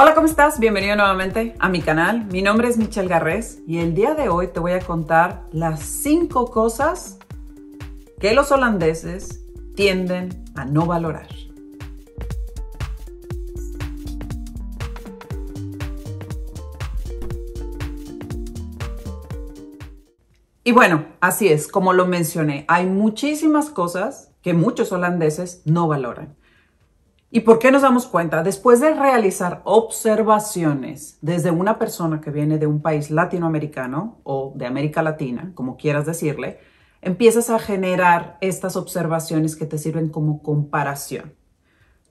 Hola, ¿cómo estás? Bienvenido nuevamente a mi canal. Mi nombre es Michelle Garrés y el día de hoy te voy a contar las 5 cosas que los holandeses tienden a no valorar. Y bueno, así es, como lo mencioné, hay muchísimas cosas que muchos holandeses no valoran. ¿Y por qué nos damos cuenta? Después de realizar observaciones desde una persona que viene de un país latinoamericano o de América Latina, como quieras decirle, empiezas a generar estas observaciones que te sirven como comparación.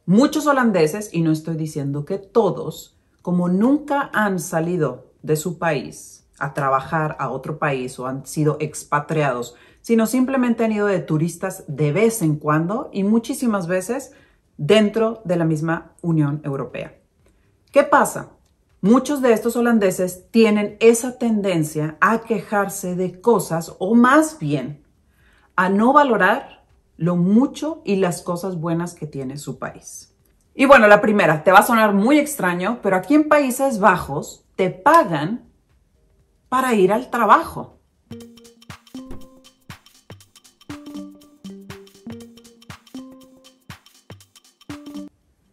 Muchos holandeses, y no estoy diciendo que todos, como nunca han salido de su país a trabajar a otro país o han sido expatriados, sino simplemente han ido de turistas de vez en cuando y muchísimas veces dentro de la misma Unión Europea. ¿Qué pasa? Muchos de estos holandeses tienen esa tendencia a quejarse de cosas o más bien a no valorar lo mucho y las cosas buenas que tiene su país. Y bueno, la primera, te va a sonar muy extraño, pero aquí en Países Bajos te pagan para ir al trabajo.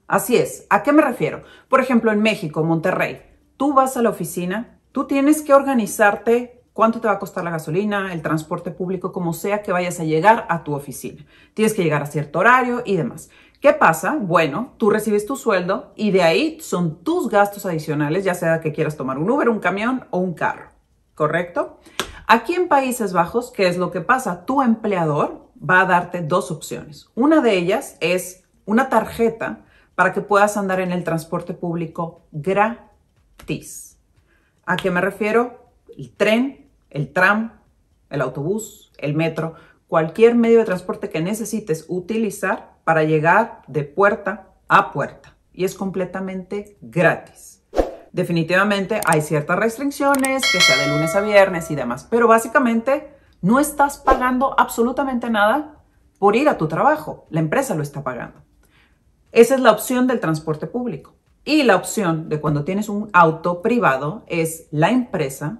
Así es. ¿A qué me refiero? Por ejemplo, en México, Monterrey, tú vas a la oficina, tú tienes que organizarte cuánto te va a costar la gasolina, el transporte público, como sea que vayas a llegar a tu oficina. Tienes que llegar a cierto horario y demás. ¿Qué pasa? Bueno, tú recibes tu sueldo y de ahí son tus gastos adicionales, ya sea que quieras tomar un Uber, un camión o un carro, ¿correcto? Aquí en Países Bajos, ¿qué es lo que pasa? Tu empleador va a darte dos opciones. Una de ellas es una tarjeta para que puedas andar en el transporte público gratis. ¿A qué me refiero? El tren, el tram, el autobús, el metro, cualquier medio de transporte que necesites utilizar para llegar de puerta a puerta. Y es completamente gratis. Definitivamente hay ciertas restricciones, que sea de lunes a viernes y demás, pero básicamente no estás pagando absolutamente nada por ir a tu trabajo. La empresa lo está pagando. Esa es la opción del transporte público. Y la opción de cuando tienes un auto privado es la empresa.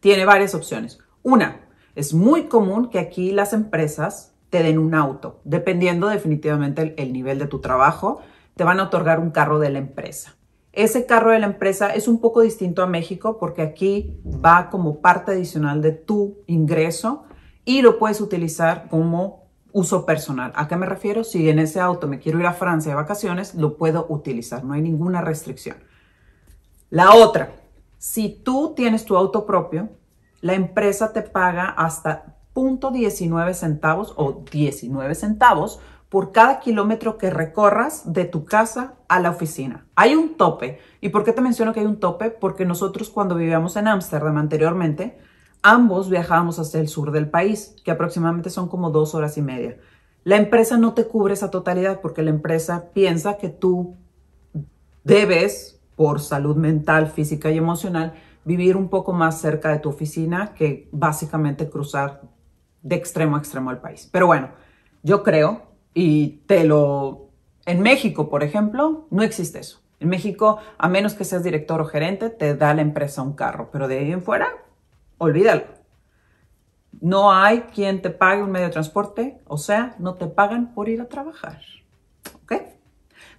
Tiene varias opciones. Una, es muy común que aquí las empresas te den un auto. Dependiendo definitivamente el, nivel de tu trabajo, te van a otorgar un carro de la empresa. Ese carro de la empresa es un poco distinto a México porque aquí va como parte adicional de tu ingreso y lo puedes utilizar como uso personal. ¿A qué me refiero? Si en ese auto me quiero ir a Francia de vacaciones, lo puedo utilizar, no hay ninguna restricción. La otra, si tú tienes tu auto propio, la empresa te paga hasta 0.19 centavos o 19 centavos por cada kilómetro que recorras de tu casa a la oficina. Hay un tope. ¿Y por qué te menciono que hay un tope? Porque nosotros cuando vivíamos en Ámsterdam anteriormente, Ambos viajábamos hacia el sur del país, que aproximadamente son como dos horas y media. La empresa no te cubre esa totalidad porque la empresa piensa que tú debes, por salud mental, física y emocional, vivir un poco más cerca de tu oficina que básicamente cruzar de extremo a extremo el país. Pero bueno, yo creo, y te lo... En México, por ejemplo, no existe eso. En México, a menos que seas director o gerente, te da la empresa un carro, pero de ahí en fuera olvídalo. No hay quien te pague un medio de transporte, o sea, no te pagan por ir a trabajar.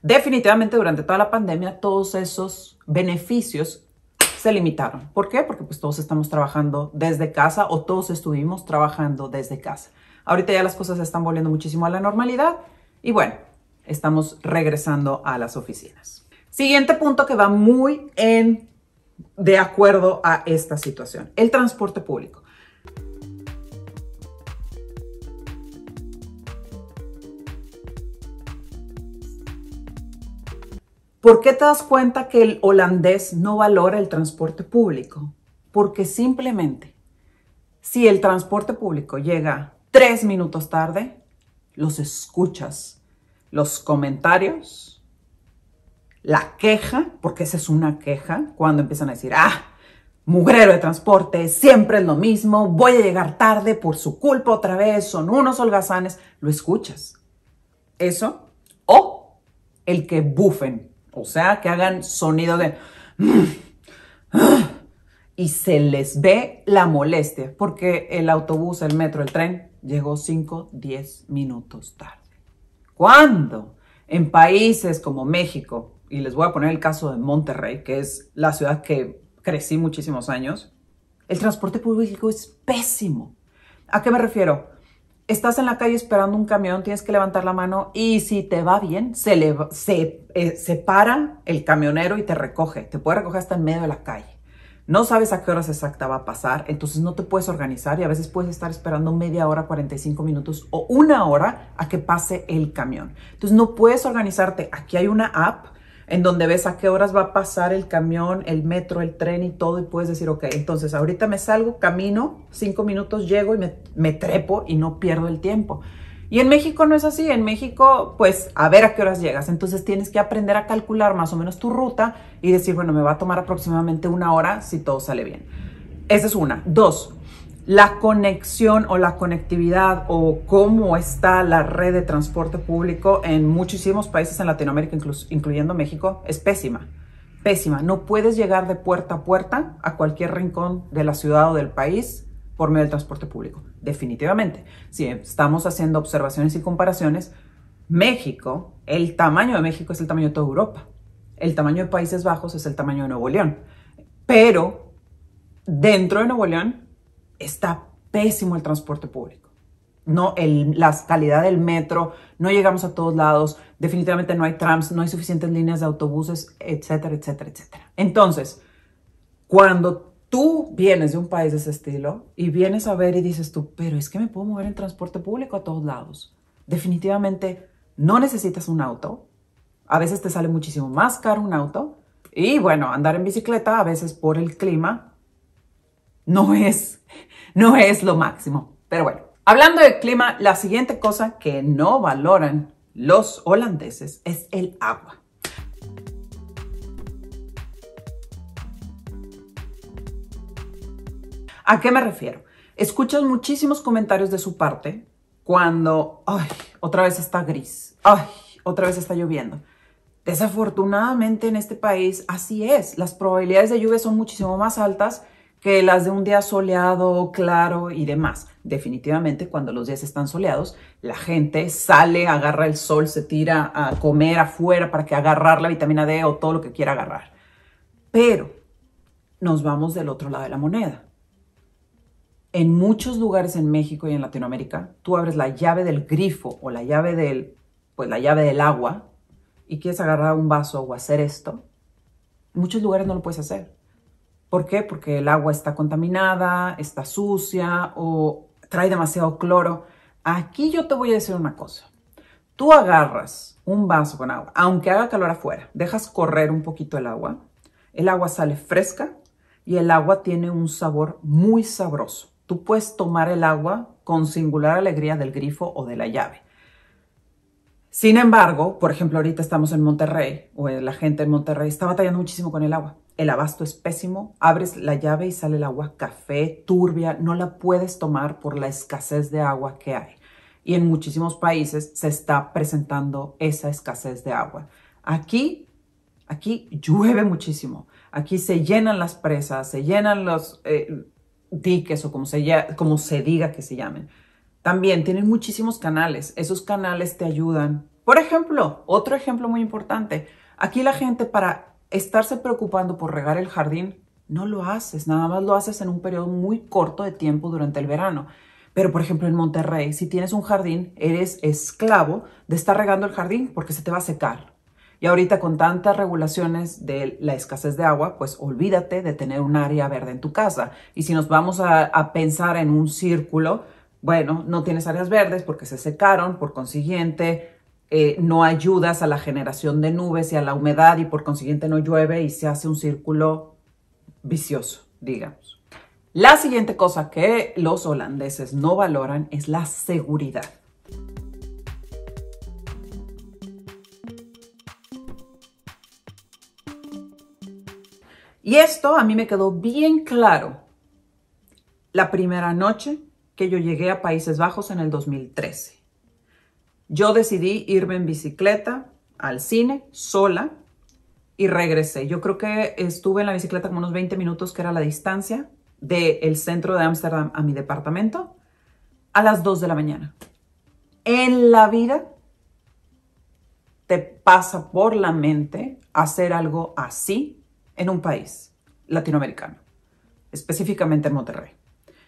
Definitivamente durante toda la pandemia todos esos beneficios se limitaron. ¿Por qué? Porque pues todos estamos trabajando desde casa o todos estuvimos trabajando desde casa. Ahorita ya las cosas se están volviendo muchísimo a la normalidad y bueno, estamos regresando a las oficinas. Siguiente punto que va muy en de acuerdo a esta situación. El transporte público. ¿Por qué te das cuenta que el holandés no valora el transporte público? Porque simplemente, si el transporte público llega tres minutos tarde, los escuchas, los comentarios, la queja, porque esa es una queja, cuando empiezan a decir, ah, mugrero de transporte, siempre es lo mismo, voy a llegar tarde por su culpa otra vez, son unos holgazanes, lo escuchas. Eso, o el que bufen, o sea, que hagan sonido de... Y se les ve la molestia, porque el autobús, el metro, el tren llegó 5, 10 minutos tarde. ¿Cuándo? En países como México, y les voy a poner el caso de Monterrey, que es la ciudad que crecí muchísimos años, el transporte público es pésimo. ¿A qué me refiero? Estás en la calle esperando un camión, tienes que levantar la mano y si te va bien, se, eh, se, para el camionero y te recoge. Te puede recoger hasta en medio de la calle. No sabes a qué horas exacta va a pasar, entonces no te puedes organizar y a veces puedes estar esperando media hora, 45 minutos o una hora a que pase el camión. Entonces no puedes organizarte. Aquí hay una app en donde ves a qué horas va a pasar el camión, el metro, el tren y todo, y puedes decir, ok, entonces ahorita me salgo, camino, cinco minutos llego y me, trepo y no pierdo el tiempo. Y en México no es así, en México pues a ver a qué horas llegas, entonces tienes que aprender a calcular más o menos tu ruta y decir, bueno, me va a tomar aproximadamente una hora si todo sale bien. Esa es una. Dos, la conexión o la conectividad o cómo está la red de transporte público en muchísimos países en Latinoamérica, incluyendo México, es pésima. Pésima. No puedes llegar de puerta a puerta a cualquier rincón de la ciudad o del país por medio del transporte público. Definitivamente. Si estamos haciendo observaciones y comparaciones, México, el tamaño de México es el tamaño de toda Europa. El tamaño de Países Bajos es el tamaño de Nuevo León. Pero dentro de Nuevo León está pésimo el transporte público. No, el, la calidad del metro, no llegamos a todos lados, definitivamente no hay trams, no hay suficientes líneas de autobuses, etcétera, etcétera, etcétera. Entonces, cuando tú vienes de un país de ese estilo y vienes a ver y dices tú, pero es que me puedo mover en transporte público a todos lados, definitivamente no necesitas un auto, a veces te sale muchísimo más caro un auto y bueno, andar en bicicleta a veces por el clima no es, no es lo máximo. Pero bueno, hablando del clima, la siguiente cosa que no valoran los holandeses es el agua. ¿A qué me refiero? Escuchas muchísimos comentarios de su parte cuando, ay, otra vez está gris, ay, otra vez está lloviendo. Desafortunadamente en este país así es, las probabilidades de lluvia son muchísimo más altas que las de un día soleado, claro y demás. Definitivamente cuando los días están soleados, la gente sale, agarra el sol, se tira a comer afuera para que agarrar la vitamina D o todo lo que quiera agarrar. Pero nos vamos del otro lado de la moneda. En muchos lugares en México y en Latinoamérica, tú abres la llave del grifo o la llave del, pues la llave del agua y quieres agarrar un vaso o hacer esto. En muchos lugares no lo puedes hacer ¿Por qué? Porque el agua está contaminada, está sucia o trae demasiado cloro. Aquí yo te voy a decir una cosa. Tú agarras un vaso con agua, aunque haga calor afuera, dejas correr un poquito el agua, el agua sale fresca y el agua tiene un sabor muy sabroso. Tú puedes tomar el agua con singular alegría del grifo o de la llave. Sin embargo, por ejemplo, ahorita estamos en Monterrey, o la gente en Monterrey está batallando muchísimo con el agua el abasto es pésimo, abres la llave y sale el agua café, turbia, no la puedes tomar por la escasez de agua que hay. Y en muchísimos países se está presentando esa escasez de agua. Aquí, aquí llueve muchísimo, aquí se llenan las presas, se llenan los eh, diques o como se diga que se llamen. También tienen muchísimos canales, esos canales te ayudan. Por ejemplo, otro ejemplo muy importante, aquí la gente para estarse preocupando por regar el jardín, no lo haces, nada más lo haces en un periodo muy corto de tiempo durante el verano. Pero, por ejemplo, en Monterrey, si tienes un jardín, eres esclavo de estar regando el jardín porque se te va a secar. Y ahorita con tantas regulaciones de la escasez de agua, pues olvídate de tener un área verde en tu casa. Y si nos vamos a, a pensar en un círculo, bueno, no tienes áreas verdes porque se secaron, por consiguiente, eh, no ayudas a la generación de nubes y a la humedad y por consiguiente no llueve y se hace un círculo vicioso, digamos. La siguiente cosa que los holandeses no valoran es la seguridad. Y esto a mí me quedó bien claro la primera noche que yo llegué a Países Bajos en el 2013. Yo decidí irme en bicicleta al cine sola y regresé. Yo creo que estuve en la bicicleta como unos 20 minutos, que era la distancia del centro de Ámsterdam a mi departamento, a las 2 de la mañana. En la vida te pasa por la mente hacer algo así en un país latinoamericano, específicamente en Monterrey.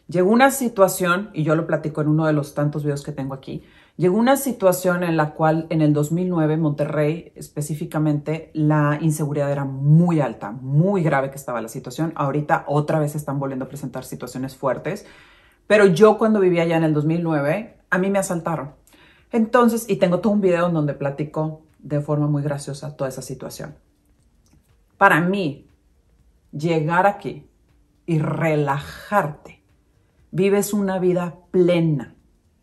Llegó una situación, y yo lo platico en uno de los tantos videos que tengo aquí, Llegó una situación en la cual en el 2009, Monterrey específicamente, la inseguridad era muy alta, muy grave que estaba la situación. Ahorita otra vez están volviendo a presentar situaciones fuertes, pero yo cuando vivía allá en el 2009, a mí me asaltaron. Entonces, y tengo todo un video en donde platico de forma muy graciosa toda esa situación. Para mí, llegar aquí y relajarte, vives una vida plena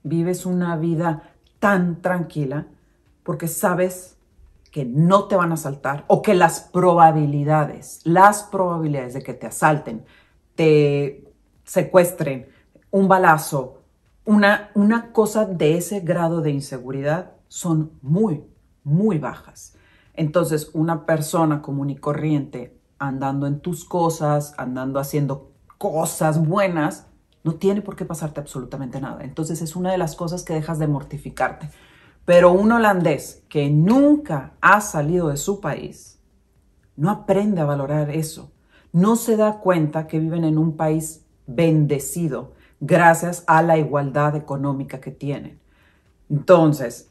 vives una vida tan tranquila porque sabes que no te van a asaltar o que las probabilidades, las probabilidades de que te asalten, te secuestren, un balazo, una, cosa de ese grado de inseguridad son muy, muy bajas. Entonces, una persona común y corriente andando en tus cosas, andando haciendo cosas buenas, no tiene por qué pasarte absolutamente nada. Entonces es una de las cosas que dejas de mortificarte. Pero un holandés que nunca ha salido de su país, no aprende a valorar eso. No se da cuenta que viven en un país bendecido gracias a la igualdad económica que tienen. Entonces,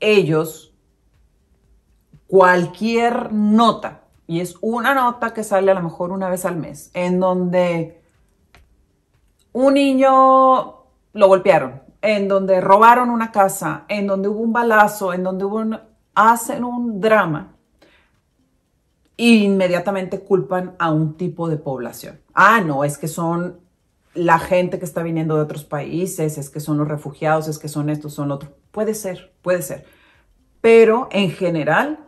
ellos, cualquier nota, y es una nota que sale a lo mejor una vez al mes, en donde un niño lo golpearon, en donde robaron una casa, en donde hubo un balazo, en donde hubo hacen un drama, e inmediatamente culpan a un tipo de población. Ah, no, es que son la gente que está viniendo de otros países, es que son los refugiados, es que son estos, son otros. Puede ser, puede ser. Pero en general,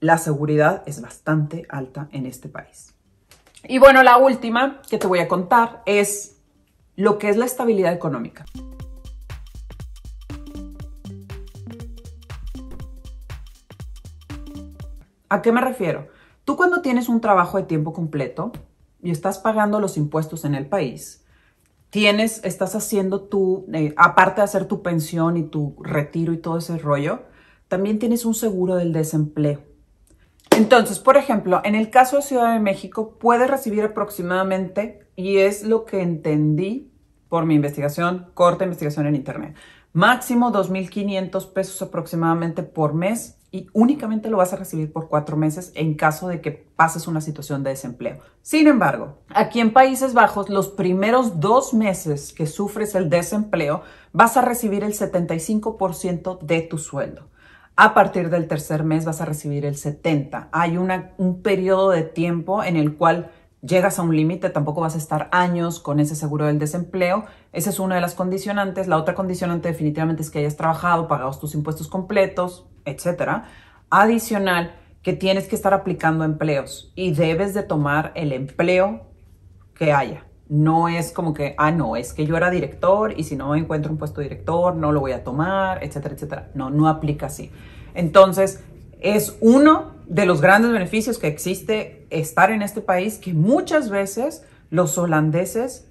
la seguridad es bastante alta en este país. Y bueno, la última que te voy a contar es lo que es la estabilidad económica. ¿A qué me refiero? Tú cuando tienes un trabajo de tiempo completo y estás pagando los impuestos en el país, tienes, estás haciendo tu, eh, aparte de hacer tu pensión y tu retiro y todo ese rollo, también tienes un seguro del desempleo entonces, por ejemplo, en el caso de Ciudad de México, puedes recibir aproximadamente, y es lo que entendí por mi investigación, corta investigación en Internet, máximo 2.500 pesos aproximadamente por mes y únicamente lo vas a recibir por cuatro meses en caso de que pases una situación de desempleo. Sin embargo, aquí en Países Bajos, los primeros dos meses que sufres el desempleo, vas a recibir el 75% de tu sueldo. A partir del tercer mes vas a recibir el 70. Hay un periodo de tiempo en el cual llegas a un límite, tampoco vas a estar años con ese seguro del desempleo. Esa es una de las condicionantes. La otra condicionante definitivamente es que hayas trabajado, pagado tus impuestos completos, etc. Adicional, que tienes que estar aplicando empleos y debes de tomar el empleo que haya no es como que, ah, no, es que yo era director y si no encuentro un puesto director no lo voy a tomar, etcétera, etcétera. No, no aplica así. Entonces, es uno de los grandes beneficios que existe estar en este país que muchas veces los holandeses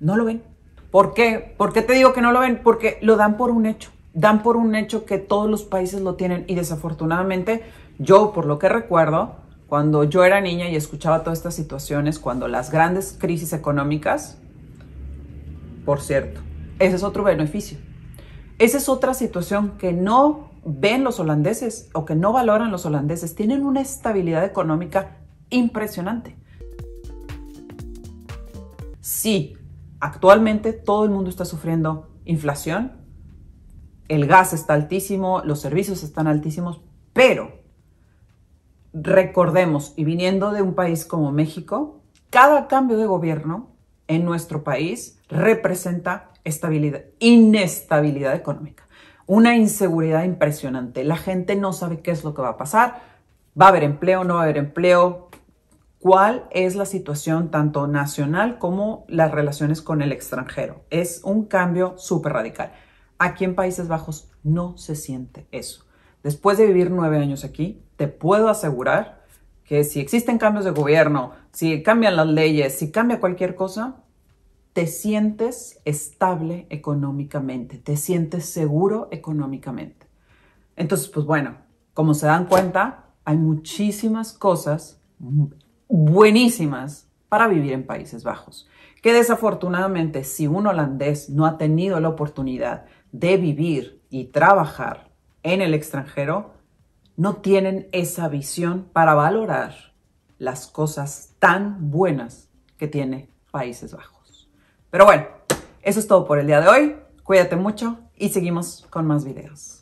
no lo ven. ¿Por qué? ¿Por qué te digo que no lo ven? Porque lo dan por un hecho. Dan por un hecho que todos los países lo tienen y desafortunadamente yo, por lo que recuerdo, cuando yo era niña y escuchaba todas estas situaciones, cuando las grandes crisis económicas, por cierto, ese es otro beneficio. Esa es otra situación que no ven los holandeses o que no valoran los holandeses. Tienen una estabilidad económica impresionante. Sí, actualmente todo el mundo está sufriendo inflación, el gas está altísimo, los servicios están altísimos, pero recordemos, y viniendo de un país como México, cada cambio de gobierno en nuestro país representa estabilidad, inestabilidad económica, una inseguridad impresionante. La gente no sabe qué es lo que va a pasar, va a haber empleo, no va a haber empleo, cuál es la situación tanto nacional como las relaciones con el extranjero. Es un cambio súper radical. Aquí en Países Bajos no se siente eso. Después de vivir nueve años aquí, te puedo asegurar que si existen cambios de gobierno, si cambian las leyes, si cambia cualquier cosa, te sientes estable económicamente, te sientes seguro económicamente. Entonces, pues bueno, como se dan cuenta, hay muchísimas cosas buenísimas para vivir en Países Bajos, que desafortunadamente si un holandés no ha tenido la oportunidad de vivir y trabajar en el extranjero no tienen esa visión para valorar las cosas tan buenas que tiene Países Bajos. Pero bueno, eso es todo por el día de hoy. Cuídate mucho y seguimos con más videos.